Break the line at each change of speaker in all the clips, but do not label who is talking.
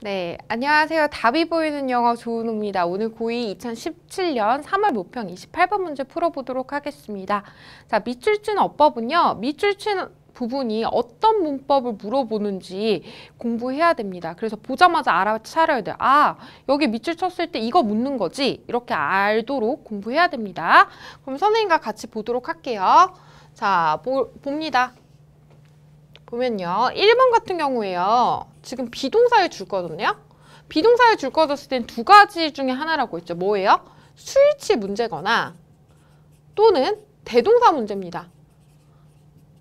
네, 안녕하세요. 답이 보이는 영어 조은호입니다. 오늘 고2 2017년 3월 모평 28번 문제 풀어보도록 하겠습니다. 자, 밑줄친 어법은요. 밑줄친 부분이 어떤 문법을 물어보는지 공부해야 됩니다. 그래서 보자마자 알아차려야 돼요. 아, 여기 밑줄 쳤을 때 이거 묻는 거지? 이렇게 알도록 공부해야 됩니다. 그럼 선생님과 같이 보도록 할게요. 자, 보, 봅니다. 보면요. 1번 같은 경우에요. 지금 비동사에 줄거든요. 비동사에 줄거뒀을 땐 두 가지 중에 하나라고 했죠. 뭐예요? 수치 문제거나 또는 대동사 문제입니다.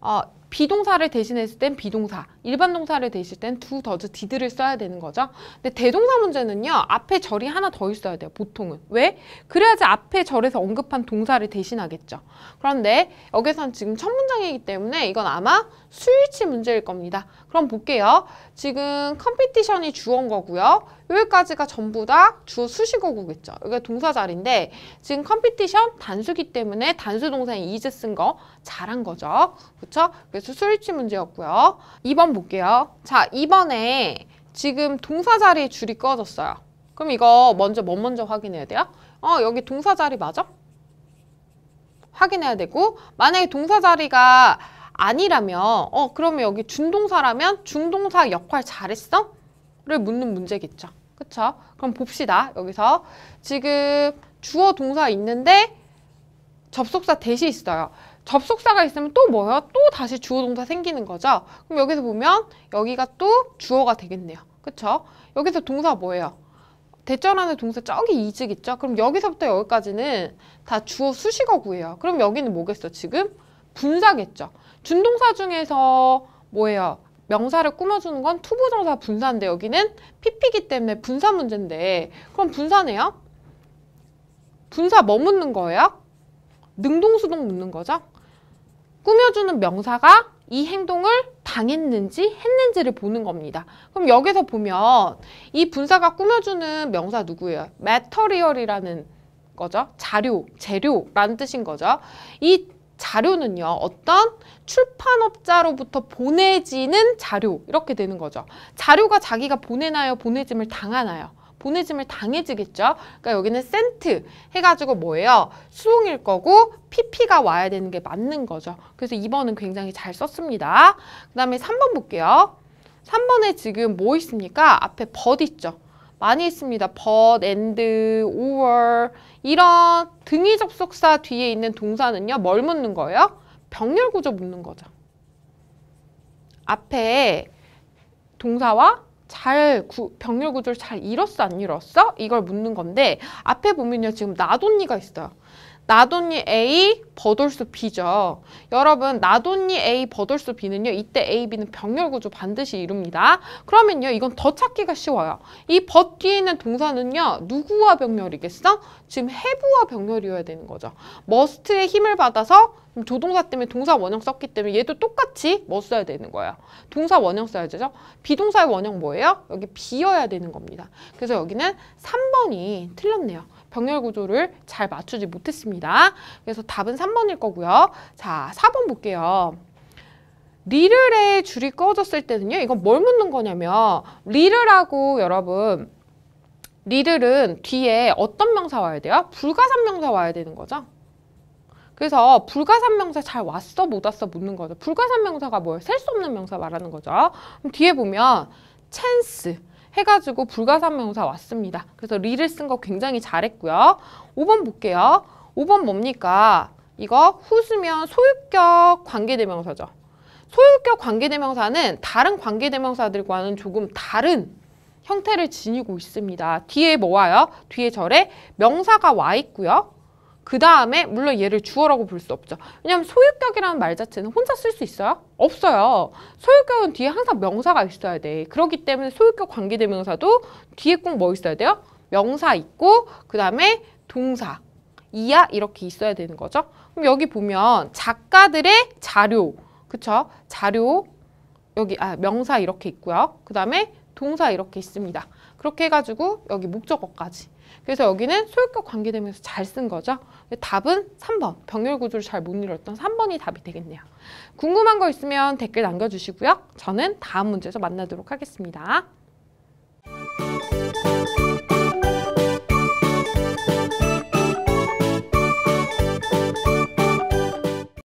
어, 비동사를 대신했을 땐 비동사, 일반 동사를 대실 땐 두, 더 d 디드를 써야 되는 거죠. 근데 대동사 문제는요. 앞에 절이 하나 더 있어야 돼요. 보통은. 왜? 그래야지 앞에 절에서 언급한 동사를 대신하겠죠. 그런데 여기선 지금 첫 문장이기 때문에 이건 아마 수일치 문제일 겁니다. 그럼 볼게요. 지금 컴피티션이 주어인 거고요. 여기까지가 전부 다 주어 수식어구겠죠. 여기가 동사 자리인데 지금 컴피티션 단수기 때문에 단수 동사인 이즈 쓴 거 잘한 거죠. 그렇죠? 그래서 수일치 문제였고요. 이번 볼게요. 자, 이번에 지금 동사 자리 줄이 꺼졌어요. 그럼 이거 먼저 뭐 먼저 확인해야 돼요? 어, 여기 동사 자리 맞아? 확인해야 되고 만약에 동사 자리가 아니라면 어, 그러면 여기 준동사라면 준동사 역할 잘했어? 를 묻는 문제겠죠. 그쵸? 그럼 봅시다. 여기서 지금 주어 동사 있는데 접속사 대시 있어요. 접속사가 있으면 또 뭐야? 또 다시 주어 동사 생기는 거죠. 그럼 여기서 보면 여기가 또 주어가 되겠네요. 그렇죠? 여기서 동사 뭐예요? 대절하는 동사 저기 이직 있죠? 그럼 여기서부터 여기까지는 다 주어 수식어구예요. 그럼 여기는 뭐겠어? 지금 분사겠죠. 준동사 중에서 뭐예요? 명사를 꾸며주는 건 투부정사 분사인데 여기는 PP기 때문에 분사 문제인데 그럼 분사네요? 분사 뭐 묻는 거예요? 능동수동 묻는 거죠? 꾸며주는 명사가 이 행동을 당했는지 했는지를 보는 겁니다. 그럼 여기서 보면 이 분사가 꾸며주는 명사 누구예요? 메터리얼이라는 거죠. 자료, 재료라는 뜻인 거죠. 이 자료는요. 어떤 출판업자로부터 보내지는 자료 이렇게 되는 거죠. 자료가 자기가 보내나요? 보내짐을 당하나요? 보내짐을 당해지겠죠. 그러니까 여기는 센트 해가지고 뭐예요? 수동일 거고 PP가 와야 되는 게 맞는 거죠. 그래서 2번은 굉장히 잘 썼습니다. 그 다음에 3번 볼게요. 3번에 지금 뭐 있습니까? 앞에 벗 있죠. 많이 있습니다. but, and, o r 이런 등위 접속사 뒤에 있는 동사는요. 뭘 묻는 거예요? 병렬 구조 묻는 거죠. 앞에 동사와 잘 구, 병렬 구조를 잘 이뤘어 안 이뤘어? 이걸 묻는 건데 앞에 보면요 지금 나돈니가 있어요. 나돈니 A, 버돌수 B죠. 여러분 나돈니 A, 버돌수 B는요. 이때 A, B는 병렬구조 반드시 이룹니다. 그러면요. 이건 더 찾기가 쉬워요. 이 버 뒤에 있는 동사는요. 누구와 병렬이겠어? 지금 해부와 병렬이어야 되는 거죠. 머스트의 힘을 받아서 조동사 때문에 동사 원형 썼기 때문에 얘도 똑같이 뭐 써야 되는 거예요. 동사 원형 써야 되죠. 비동사의 원형 뭐예요? 여기 B여야 되는 겁니다. 그래서 여기는 3번이 틀렸네요. 병렬 구조를 잘 맞추지 못했습니다. 그래서 답은 3번일 거고요. 자, 4번 볼게요. 리를의 줄이 꺼졌을 때는요. 이건 뭘 묻는 거냐면 리를하고 여러분 리를은 뒤에 어떤 명사 와야 돼요? 불가산 명사 와야 되는 거죠. 그래서 불가산 명사 잘 왔어 못 왔어 묻는 거죠. 불가산 명사가 뭐예요? 셀 수 없는 명사 말하는 거죠. 그럼 뒤에 보면 찬스 해가지고 불가사명사 왔습니다. 그래서 리를 쓴 거 굉장히 잘했고요. 5번 볼게요. 5번 뭡니까? 이거 후수면 소유격 관계대명사죠. 소유격 관계대명사는 다른 관계대명사들과는 조금 다른 형태를 지니고 있습니다. 뒤에 뭐 와요? 뒤에 절에 명사가 와 있고요. 그 다음에 물론 얘를 주어라고 볼 수 없죠. 왜냐하면 소유격이라는 말 자체는 혼자 쓸 수 있어요? 없어요. 소유격은 뒤에 항상 명사가 있어야 돼. 그렇기 때문에 소유격 관계대명사도 뒤에 꼭 뭐 있어야 돼요? 명사 있고 그 다음에 동사, 이하 이렇게 있어야 되는 거죠. 그럼 여기 보면 작가들의 자료, 그렇죠 자료, 여기 아 명사 이렇게 있고요. 그 다음에 동사 이렇게 있습니다. 그렇게 해가지고 여기 목적어까지. 그래서 여기는 소유격 관계되면서 잘 쓴 거죠. 답은 3번. 병렬 구조를 잘 못 이뤘던 3번이 답이 되겠네요. 궁금한 거 있으면 댓글 남겨주시고요. 저는 다음 문제에서 만나도록 하겠습니다.